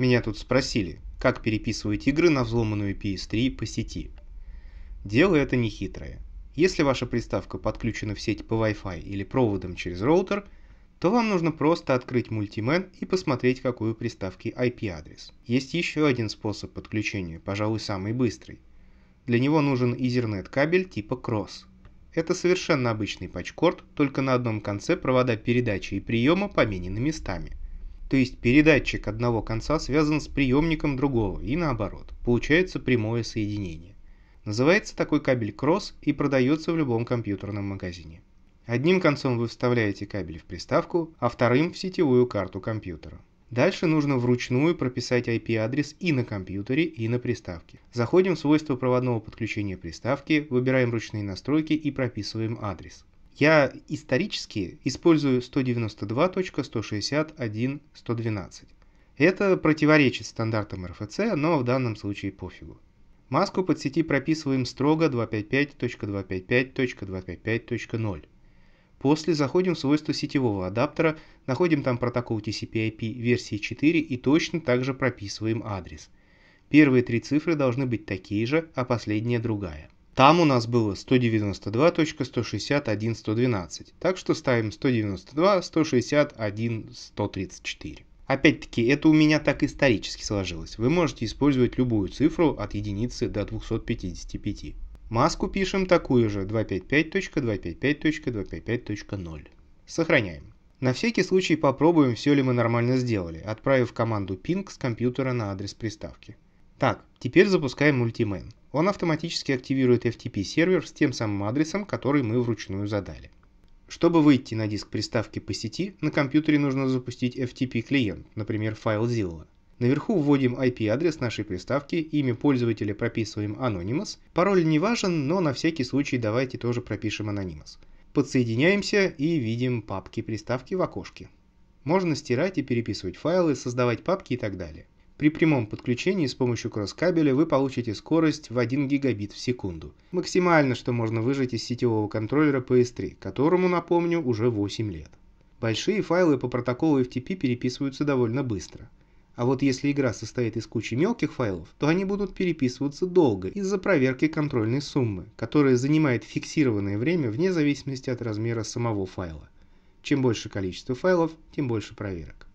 Меня тут спросили, как переписывать игры на взломанную PS3 по сети. Дело это нехитрое. Если ваша приставка подключена в сеть по Wi-Fi или проводом через роутер, то вам нужно просто открыть мультимен и посмотреть, какой у приставки IP-адрес. Есть еще один способ подключения, пожалуй, самый быстрый. Для него нужен Ethernet кабель типа Cross. Это совершенно обычный патчкорд, только на одном конце провода передачи и приема поменены местами. То есть передатчик одного конца связан с приемником другого и наоборот. Получается прямое соединение. Называется такой кабель кросс и продается в любом компьютерном магазине. Одним концом вы вставляете кабель в приставку, а вторым в сетевую карту компьютера. Дальше нужно вручную прописать IP-адрес и на компьютере, и на приставке. Заходим в свойства проводного подключения приставки, выбираем ручные настройки и прописываем адрес я исторически использую 192.161.112. Это противоречит стандартам RFC, но в данном случае пофигу. Маску под сети прописываем строго 255.255.255.0. После заходим в свойства сетевого адаптера, находим там протокол TCP/IP версии 4 и точно также прописываем адрес. Первые три цифры должны быть такие же, а последняя другая. Там у нас было 192.161.112, так что ставим 192.161.134. Опять-таки, это у меня так исторически сложилось. Вы можете использовать любую цифру от единицы до 255. Маску пишем такую же 255.255.255.0. Сохраняем. На всякий случай попробуем, все ли мы нормально сделали, отправив команду ping с компьютера на адрес приставки. Так, теперь запускаем Multiman он автоматически активирует FTP-сервер с тем самым адресом, который мы вручную задали. Чтобы выйти на диск приставки по сети, на компьютере нужно запустить FTP-клиент, например, файл Zilla. Наверху вводим IP-адрес нашей приставки, имя пользователя прописываем Anonymous, пароль не важен, но на всякий случай давайте тоже пропишем Anonymous. Подсоединяемся и видим папки приставки в окошке. Можно стирать и переписывать файлы, создавать папки и так далее. При прямом подключении с помощью кросс-кабеля вы получите скорость в 1 гигабит в секунду. Максимально, что можно выжать из сетевого контроллера PS3, которому, напомню, уже 8 лет. Большие файлы по протоколу FTP переписываются довольно быстро. А вот если игра состоит из кучи мелких файлов, то они будут переписываться долго из-за проверки контрольной суммы, которая занимает фиксированное время вне зависимости от размера самого файла. Чем больше количество файлов, тем больше проверок.